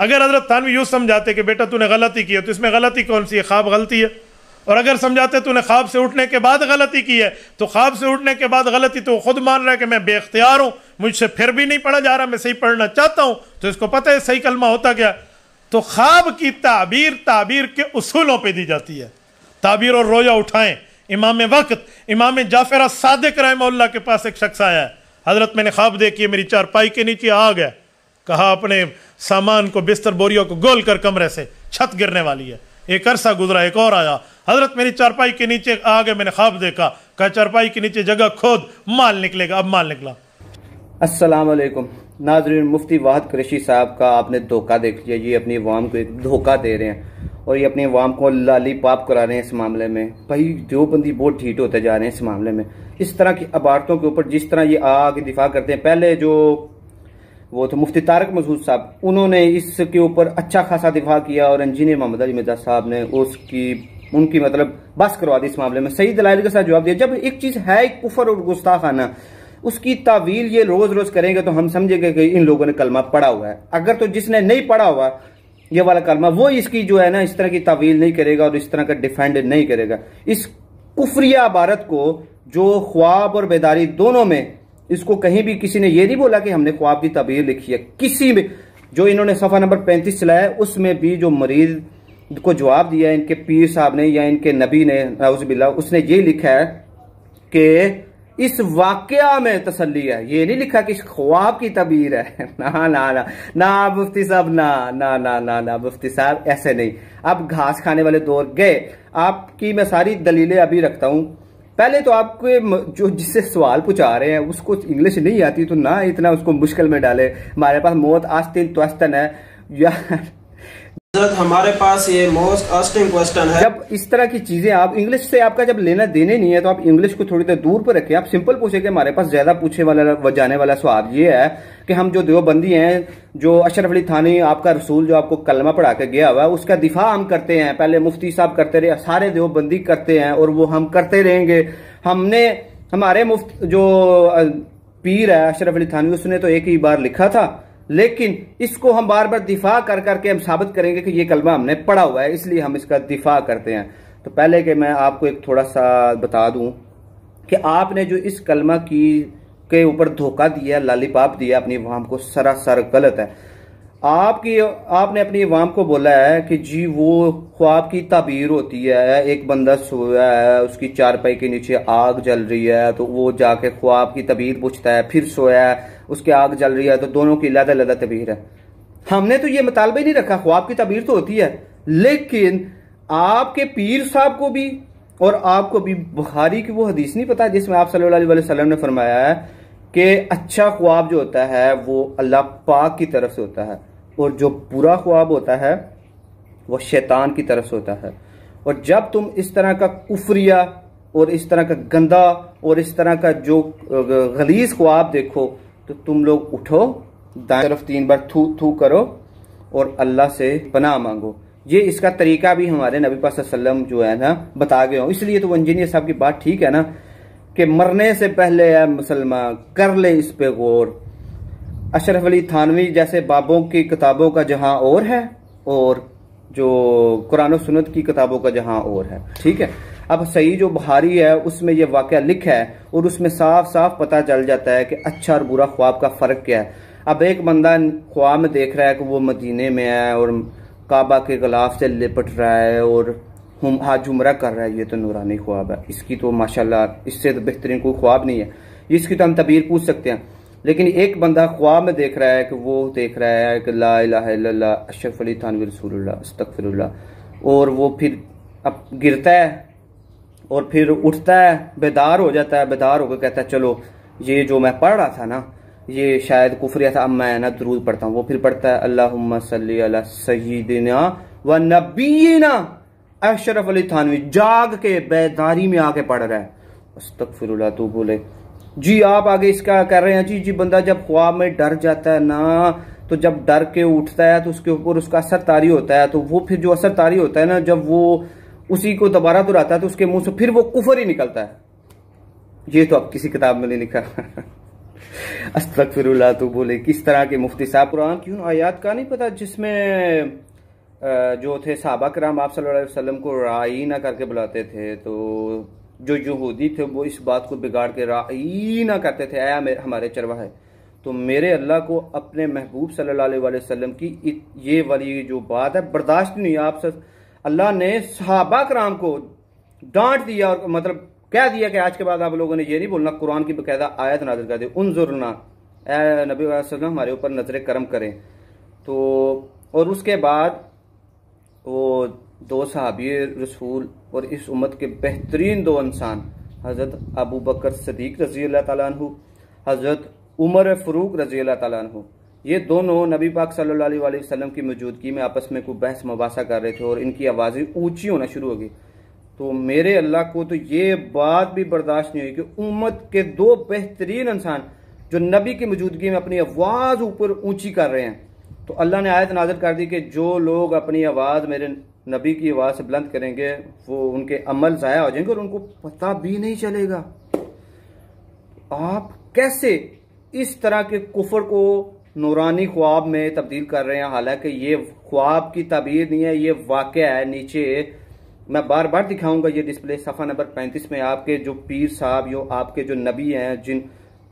अगर हजरत थानवी यूँ समझाते कि बेटा तूने गलती की है तो इसमें गलती कौन सी है ख्वाब गलती है और अगर समझाते तूने ख्वाब से उठने के बाद गलती की है तो ख्वाब से उठने के बाद गलती तो खुद मान रहा है कि मैं बेख्तियार हूँ मुझसे फिर भी नहीं पढ़ा जा रहा मैं सही पढ़ना चाहता हूँ तो इसको पता है सही कलमा होता क्या तो ख्वाब की ताबीर ताबीर के उसूलों पर दी जाती है ताबीर और रोया उठाएं इमाम वक्त इमाम जाफरा सादिक रहमल्ला के पास एक शख्स आया है हजरत मैंने ख्वाब देखी है मेरी चारपाई के नीचे आ गया कहा अपने सामान को बिस्तर बोरियों को गोल कर कमरे से छत गिरने वाली है एक अरसा गुजरा एक और आया हजरत मेरी चारपाई के नीचे आ गए मैंने ख्वाब देखा कहा चारपाई के नीचे जगह खोद माल निकलेगा अब माल निकला असलम नाजरीन मुफ्ती वाहद कृषि साहब का आपने धोखा देख लिया ये अपनी अवाम को एक धोखा दे रहे हैं और ये अपनी अवाम को लाली पाप करा रहे हैं इस मामले में भाई देवबंदी बहुत ठीक होते जा रहे हैं इस मामले में इस तरह की अबारतों के ऊपर जिस तरह ये आगे दिफा करते हैं पहले जो वो थे तो मुफ्ती तारक मसूद साहब उन्होंने इसके ऊपर अच्छा खासा दिफा किया और इंजीनियर मोहम्मद अली मिर्जा साहब ने उसकी उनकी मतलब बस करवा दी इस मामले में सही दलाइल के साथ जवाब दिया जब एक चीज़ है एक कुफर और गुस्ताखाना उसकी तावील ये रोज रोज करेंगे तो हम समझेंगे कि इन लोगों ने कलमा पढ़ा हुआ है अगर तो जिसने नहीं पढ़ा हुआ ये वाला कलमा वो इसकी जो है ना इस तरह की तावील नहीं करेगा और इस तरह का डिफेंड नहीं करेगा इस कुफरिया भारत को जो ख्वाब और बेदारी दोनों में इसको कहीं भी किसी ने ये नहीं बोला कि हमने ख्वाब की तबीर लिखी है किसी में जो इन्होंने सफ़ा नंबर पैंतीस चलाया उसमें भी जो मरीज को जवाब दिया इनके पीर साहब ने या इनके नबी ने नाउजबिल्ला उसने ये लिखा है कि इस वाकया में तसली है ये नहीं लिखा कि ख्वाब की तबीर है ना ना ना ना मुफ्ती साहब ना ना ना ना ना मुफ्ती साहब ऐसे नहीं अब घास खाने वाले दौर गए आपकी मैं सारी दलीलें अभी रखता हूं पहले तो आपके जो जिससे सवाल पूछा रहे हैं उसको इंग्लिश नहीं आती तो ना इतना उसको मुश्किल में डाले हमारे पास मौत आस्तिन त्वस्तन है या हमारे पास ये मोस्ट अस्टिंग क्वेश्चन है जब इस तरह की चीजें आप इंग्लिश से आपका जब लेना देने नहीं है तो आप इंग्लिश को थोड़ी देर दूर पर रखिए आप सिंपल पूछे कि हमारे पास ज्यादा पूछे वाला जाने वाला स्वाब ये है कि हम जो देवबंदी हैं जो अशरफ अली थानी आपका रसूल जो आपको कलमा पढ़ा के गया हुआ है उसका दिफा हम करते हैं पहले मुफ्ती साहब करते रहे सारे देवबंदी करते हैं और वो हम करते रहेंगे हमने हमारे मुफ्त जो पीर है अशरफ अली थानी उसने तो एक ही बार लिखा था लेकिन इसको हम बार बार दिफा कर करके हम साबित करेंगे कि ये कलमा हमने पढ़ा हुआ है इसलिए हम इसका दिफा करते हैं तो पहले के मैं आपको एक थोड़ा सा बता दूं कि आपने जो इस कलमा की के ऊपर धोखा दिया लालीपाप दिया अपनी वाम को सरासर गलत है आपकी आपने अपनी वाम को बोला है कि जी वो ख्वाब की ताबीर होती है एक बंदा सोया है उसकी चारपाई के नीचे आग जल रही है तो वो जाके ख्वाब की तबीर पूछता है फिर सोया है उसके आग जल रही है तो दोनों की लदा लदा तबीर है हमने तो ये मुतालबा ही नहीं रखा ख्वाब की तबीर तो होती है लेकिन आपके पीर साहब को भी और आपको भी बुखारी की वो हदीस नहीं पता जिसमें आप सल्लल्लाहु अलैहि वसल्लम ने फरमाया है कि अच्छा ख्वाब जो होता है वो अल्लाह पाक की तरफ से होता है और जो बुरा ख्वाब होता है वो शैतान की तरफ से होता है और जब तुम इस तरह का कुफरिया और इस तरह का गंदा और इस तरह का जो गलीज ख्वाब देखो तो तुम लोग उठो दाएं तरफ तीन बार थू थू करो और अल्लाह से पनाह मांगो ये इसका तरीका भी हमारे नबी पासम जो है ना बता गए इसलिए तो इंजीनियर साहब की बात ठीक है ना कि मरने से पहले है मुसलमान कर ले इस पे गौर अशरफ अली थानवी जैसे बाबों की किताबों का जहां और है और जो कुरान सुनत की किताबों का जहां और है ठीक है अब सही जो बुहारी है उसमें यह वाक़ लिखा है और उसमें साफ साफ पता चल जाता है कि अच्छा और बुरा ख्वाब का फ़र्क क्या है अब एक बंदा ख्वाब में देख रहा है कि वो मदीने में है और काबा के गलाफ से लिपट रहा है और हम हाज उमरा कर रहा है ये तो नूरानी ख्वाब है इसकी तो माशाल्लाह इससे तो बेहतरीन कोई ख्वाब नहीं है इसकी तो हम तबीर पूछ सकते हैं लेकिन एक बंदा ख्वाब में देख रहा है कि वो देख रहा है कि ला अशरफ अली थानवी रसूल अस्तफ़िर और वो फिर अब गिरता है और फिर उठता है बेदार हो जाता है बेदार होकर कहता है चलो ये जो मैं पढ़ रहा था ना ये शायद कुफरिया था अब मैं ना दरूद पढ़ता हूँ वो फिर पढ़ता है अल्लाह सल्ली सईदिना व नबीना अशरफ अली थानवी जाग के बेदारी में आके पढ़ रहा है फिर तो बोले जी आप आगे इसका कह रहे हैं जी जी बंदा जब ख्वाब में डर जाता है ना तो जब डर के उठता है तो उसके ऊपर उसका असर तारी होता है तो वो फिर जो असर तारी होता है ना जब वो उसी को दोबारा दोहराता है तो उसके मुंह से फिर वो कुफर ही निकलता है ये तो अब किसी किताब में नहीं लिखा फिर तो बोले किस तरह के मुफ्ती साहब कुरान क्यों आयात का नहीं पता जिसमें जो थे साहबा कराम आप सल्लाम को राइना करके बुलाते थे तो जो यहूदी थे वो इस बात को बिगाड़ के राइना करते थे आया हमारे चरवा है तो मेरे अल्लाह को अपने महबूब सल्लल्लाहु अलैहि वसल्लम की ये वाली जो बात है बर्दाश्त नहीं आप सब अल्लाह ने सहाबा कराम को डांट दिया और मतलब कह दिया कि आज के बाद आप लोगों ने ये नहीं बोलना कुरान की बकायदा आयत नाजिल कर दी उन ए नबी वसल्लम हमारे ऊपर नजर करम करें तो और उसके बाद वो दो सहाबी रसूल और इस उम्मत के बेहतरीन दो इंसान हज़रत अबू बकर सदीक रज़ी अल्लाह तु हज़रत उमर फ़रूक रज़ी अल्लाह तु ये दोनों नबी पाक सल्लल्लाहु अलैहि वसल्लम की मौजूदगी में आपस में कोई बहस मुबासा कर रहे थे और इनकी आवाज़ें ऊंची होना शुरू हो गई तो मेरे अल्लाह को तो ये बात भी बर्दाश्त नहीं हुई कि उम्मत के दो बेहतरीन इंसान जो नबी की मौजूदगी में अपनी आवाज़ ऊपर ऊंची कर रहे हैं तो अल्लाह ने आयत नाजर कर दी कि जो लोग अपनी आवाज़ मेरे नबी की आवाज़ से बुलंद करेंगे वो उनके अमल ज़ाया हो जाएंगे और उनको पता भी नहीं चलेगा आप कैसे इस तरह के कुफर को नूरानी ख्वाब में तब्दील कर रहे हैं हालांकि ये ख्वाब की तबीर नहीं है ये वाक़ है नीचे मैं बार बार दिखाऊंगा ये डिस्प्ले सफ़ा नंबर पैंतीस में आपके जो पीर साहब जो आपके जो नबी हैं जिन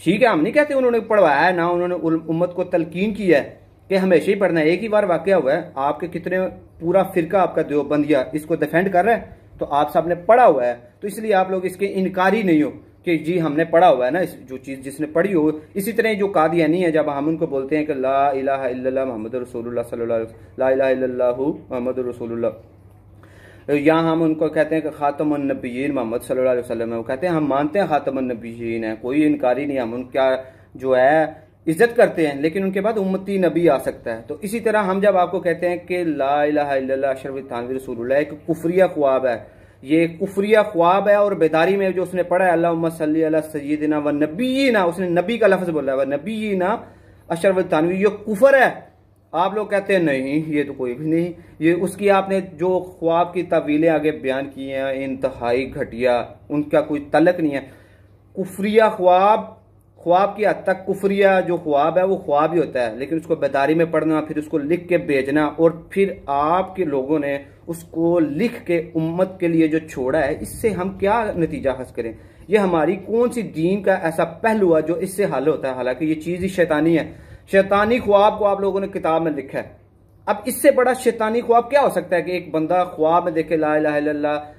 ठीक है हम नहीं कहते उन्होंने पढ़वाया है ना उन्होंने उम्मत को तलकीन किया है कि हमेशा ही पढ़ना है एक ही बार वाक़ हुआ है आपके कितने पूरा फिरका आपका देवबंदिया इसको डिफेंड कर रहे हैं तो आप सब ने पढ़ा हुआ है तो इसलिए आप लोग इसके इनकारी नहीं हो कि जी हमने पढ़ा हुआ है ना जो चीज़ जिसने पढ़ी हो इसी तरह जो कादियानी है जब हम उनको बोलते हैं कि ला इला मोहम्मद रसूलुल्लाह सल्लल्लाहु ला मोहम्मद रसोल या हम उनको कहते हैं कि खातम मोहम्मद सल्ला वसलम वो कहते हैं हम मानते हैं खातम नबीन है कोई इनकारी नहीं हम उनका जो है इज्जत करते हैं लेकिन उनके बाद उम्मती नबी आ सकता है तो इसी तरह हम जब आपको कहते हैं कि ला इला अशरफ थानवी रसूल एक कुफरिया ख्वाब है ये कुफरिया ख्वाब है और बेदारी में जो उसने पढ़ा है अल्लाह सल सजीदना व ना उसने नबी का लफ्ज़ बोला व नबी ना अशरफ तानवी ये कुफर है आप लोग कहते हैं नहीं ये तो कोई भी नहीं ये उसकी आपने जो ख्वाब की तवीलें आगे बयान की हैं इंतहाई घटिया उनका कोई तलक नहीं है कुफरिया ख्वाब ख्वाब की हद तक कुफरिया जो ख्वाब है वो ख्वाब ही होता है लेकिन उसको बेदारी में पढ़ना फिर उसको लिख के भेजना और फिर आपके लोगों ने उसको लिख के उम्मत के लिए जो छोड़ा है इससे हम क्या नतीजा हासिल करें ये हमारी कौन सी दीन का ऐसा पहलू है जो इससे हल होता है हालांकि ये चीज़ ही शैतानी है शैतानी ख्वाब को आप लोगों ने किताब में लिखा है अब इससे बड़ा शैतानी ख्वाब क्या हो सकता है कि एक बंदा ख्वाब में देखे ला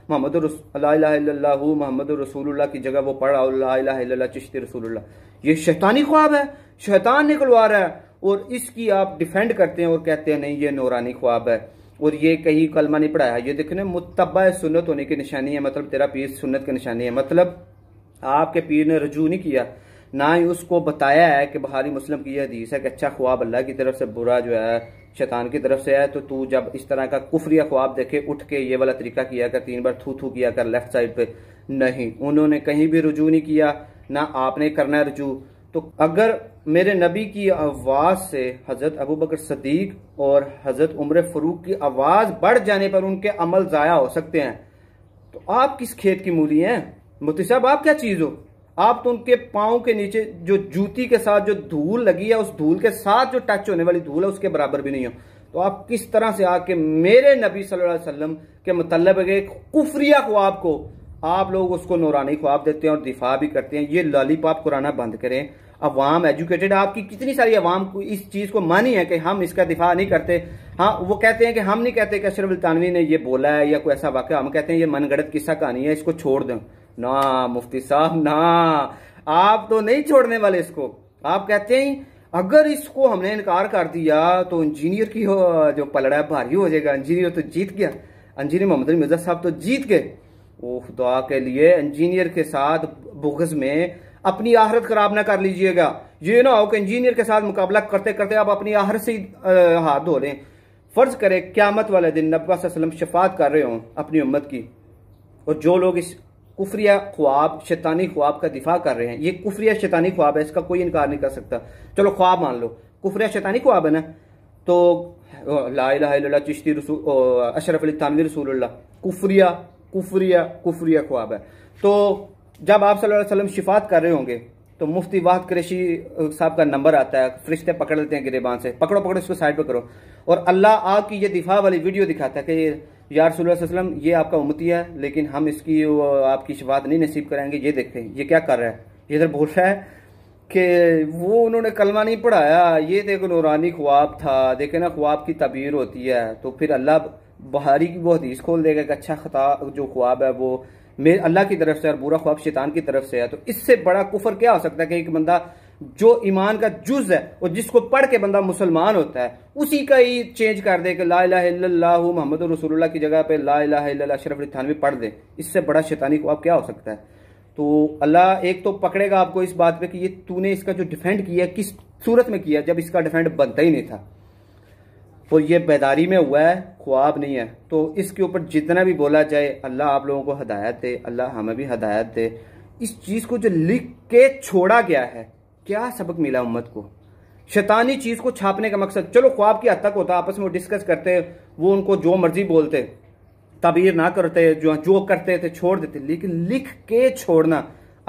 मोहम्मद मोहम्मद रसूल्ला की जगह वो पढ़ा ला चिश्ती रसूल्ला ये शैतानी ख्वाब है शैतान निकलवा रहा है और इसकी आप डिफेंड करते हैं और कहते हैं नहीं ये नौरानी ख्वाब है और ये कहीं कलमा नहीं पढ़ाया ये देखने मुतबा सुन्नत होने की निशानी है मतलब तेरा पीर सुन्नत की निशानी है मतलब आपके पीर ने रजू नहीं किया ना ही उसको बताया है कि बहारी मुस्लिम की यह हदीस है कि अच्छा ख्वाब अल्लाह की तरफ से बुरा जो है शैतान की तरफ से आए तो तू जब इस तरह का कुफरी ख्वाब देखे उठ के ये वाला तरीका किया कर तीन बार थू थू किया कर लेफ्ट साइड पे नहीं उन्होंने कहीं भी रुजू नहीं किया ना आपने करना है रुजू तो अगर मेरे नबी की आवाज़ से हज़रत अबू बकर सदीक और हज़रत उम्र फरूक की आवाज़ बढ़ जाने पर उनके अमल ज़ाया हो सकते हैं तो आप किस खेत की मूली हैं मुती साहब आप क्या चीज़ हो आप तो उनके पाओ के नीचे जो जूती के साथ जो धूल लगी है उस धूल के साथ जो टच होने वाली धूल है उसके बराबर भी नहीं हो तो आप किस तरह से आके मेरे नबी सल्लल्लाहु अलैहि वसल्लम के मतलब के कुफरिया ख्वाब को आप लोग उसको नौरानी ख्वाब देते हैं और दिफा भी करते हैं ये पाप कुराना बंद करें अवाम एजुकेटेड आपकी कितनी सारी अवाम को इस चीज़ को मानी है कि हम इसका दिफा नहीं करते हाँ वो कहते हैं कि हम नहीं कहते कि अशरफ ने ये बोला है या कोई ऐसा वाक्य हम कहते हैं ये मनगढ़ किस्सा कहानी है इसको छोड़ दें ना मुफ्ती साहब ना आप तो नहीं छोड़ने वाले इसको आप कहते हैं अगर इसको हमने इनकार कर दिया तो इंजीनियर की हो जो पलड़ा है भारी हो जाएगा इंजीनियर तो जीत गया इंजीनियर मोहम्मद मिर्जा साहब तो जीत गए वो खुदा के लिए इंजीनियर के साथ बुगज में अपनी आहरत खराब ना कर लीजिएगा ये ना हो कि इंजीनियर के साथ मुकाबला करते करते आप अपनी आहरत से हाथ धो लें फर्ज करें क्यामत वाले दिन नब्बा शफात कर रहे हो अपनी उम्मत की और जो लोग इस कुफरिया ख्वाब शैतानी ख्वाब का दिफा कर रहे हैं ये कुफरिया शैतानी ख्वाब है इसका कोई इनकार नहीं कर सकता चलो ख्वाब मान लो कुफरिया शैतानी ख्वाब है ना तो ला चिश्ती अशरफ अली तानवी रसूल कुफरिया कुफरिया कुफरिया ख्वाब है तो जब आप सल्लल्लाहु अलैहि वसल्लम शिफात कर रहे होंगे तो मुफ्ती वाहद क्रेशी साहब का नंबर आता है फरिश्ते पकड़ लेते हैं गिरेबान से पकड़ो पकड़ो इसको साइड पर करो और अल्लाह आपकी की ये दिफा वाली वीडियो दिखाता है कि यार वसल्लम ये आपका उमती है लेकिन हम इसकी आपकी शिफात नहीं नसीब कराएंगे ये देखते हैं ये क्या कर रहा है ये इधर बोल रहा है कि वो उन्होंने कलमा नहीं पढ़ाया ये देखो नौरानी ख्वाब था देखे ना ख्वाब की तबीर होती है तो फिर अल्लाह बहारी की वो हदीस खोल देगा कि अच्छा खता जो ख्वाब है वो मेरे अल्लाह की तरफ से और बुरा ख्वाब शैतान की तरफ से है तो इससे बड़ा कुफर क्या हो सकता है कि एक बंदा जो ईमान का जुज है और जिसको पढ़ के बंदा मुसलमान होता है उसी का ही चेंज कर दे कि ला मोहम्मद रसूलुल्लाह की जगह पे ला अशरफ थानवी पढ़ दे इससे बड़ा शैतानी को आप क्या हो सकता है तो अल्लाह एक तो पकड़ेगा आपको इस बात पे कि ये तूने इसका जो डिफेंड किया किस सूरत में किया जब इसका डिफेंड बनता ही नहीं था और ये बेदारी में हुआ है ख्वाब नहीं है तो इसके ऊपर जितना भी बोला जाए अल्लाह आप लोगों को हदायत दे अल्लाह हमें भी हदायत दे इस चीज़ को जो लिख के छोड़ा गया है क्या सबक मिला उम्मत को शैतानी चीज को छापने का मकसद चलो ख्वाब की हद तक होता आपस में डिस्कस करते वो उनको जो मर्जी बोलते तबीर ना करते जो जो करते थे छोड़ देते लेकिन लिख के छोड़ना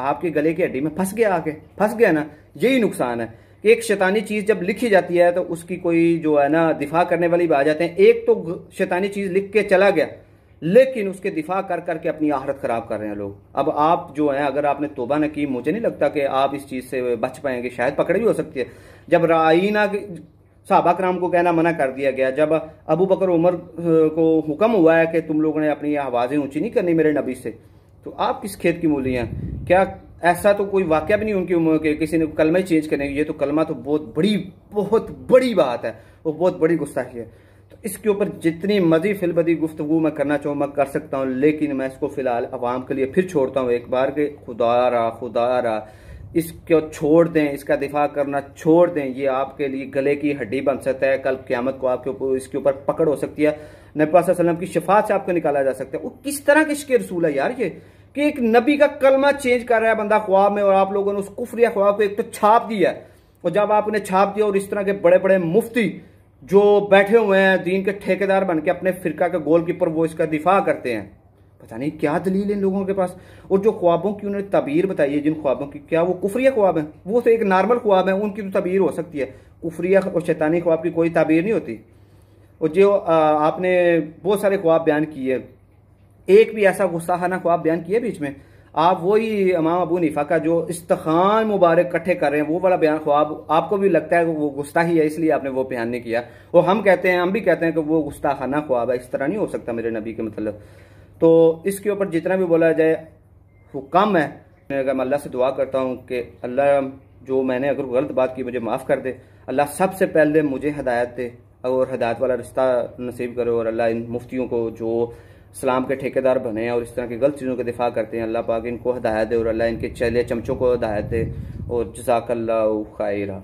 आपके गले की हड्डी में फंस गया आके फंस गया ना यही नुकसान है एक शैतानी चीज जब लिखी जाती है तो उसकी कोई जो है ना दिफा करने वाली भी आ जाते हैं एक तो शैतानी चीज लिख के चला गया लेकिन उसके दिफा कर करके अपनी आहरत खराब कर रहे हैं लोग अब आप जो है अगर आपने तोबा न की मुझे नहीं लगता कि आप इस चीज से बच पाएंगे शायद पकड़े भी हो सकती है जब राइना साहबा कराम को कहना मना कर दिया गया जब अबू बकर उमर को हुक्म हुआ है कि तुम लोगों ने अपनी आवाज़ें ऊंची नहीं करनी मेरे नबी से तो आप किस खेत की मूली हैं क्या ऐसा तो कोई वाक्य भी नहीं उनकी उम्र के किसी ने कलमा चेंज करने ये तो कलमा तो बहुत बड़ी बहुत बड़ी बात है और बहुत बड़ी गुस्ताखी है इसके ऊपर जितनी मजी फिलबदी गुफ्तु मैं करना चाहूँ मैं कर सकता हूँ लेकिन मैं इसको फिलहाल आवाम के लिए फिर छोड़ता हूँ एक बार के खुदा रहा खुदा रहा इसको छोड़ दें इसका दिफा करना छोड़ दें ये आपके लिए गले की हड्डी बन सकता है कल क्यामत को आपके ऊपर इसके ऊपर पकड़ हो सकती है नबी की शिफात से आपको निकाला जा सकता है वो किस तरह के शिके रसूल है यार ये कि एक नबी का कलमा चेंज कर रहा है बंदा ख्वाब में और आप लोगों ने उस कुफरिया ख्वाब को एक तो छाप दिया और जब आपने छाप दिया और इस तरह के बड़े बड़े मुफ्ती जो बैठे हुए हैं दीन के ठेकेदार बन के अपने फिरका के गोलकीपर वो इसका दिफा करते हैं पता नहीं क्या दलील इन लोगों के पास और जो ख्वाबों की उन्होंने तबीर बताई है जिन ख्वाबों की क्या वो कुफरिया ख्वाब है वो तो एक नॉर्मल ख्वाब है उनकी तो तबीर हो सकती है कुफरिया और शैतानी ख्वाब की कोई तबीर नहीं होती और जो आपने बहुत सारे ख्वाब बयान किए एक भी ऐसा गुस्साहाना ख्वाब बयान किया बीच में आप वही इमाम अबू नीफा का जो इस्तखान मुबारक इकट्ठे कर रहे हैं वो वाला बयान ख्वाब आपको भी लगता है वो ही है इसलिए आपने वो बयान नहीं किया और हम कहते हैं हम भी कहते हैं कि वो गुस्ताखाना ख्वाब है इस तरह नहीं हो सकता मेरे नबी के मतलब तो इसके ऊपर जितना भी बोला जाए वो कम है अगर मैं अल्लाह से दुआ करता हूँ कि अल्लाह जो मैंने अगर गलत बात की मुझे माफ़ कर दे अल्लाह सबसे पहले मुझे हदायत दे और हदायत वाला रिश्ता नसीब करो और अल्लाह इन मुफ्तियों को जो इस्लाम के ठेकेदार बने और इस तरह की गलत चीज़ों के दिफा करते हैं अल्लाह पाक इनको हदायत दे और अल्लाह इनके चले चमचों को हदायत दे और जजाकल्ला खैरा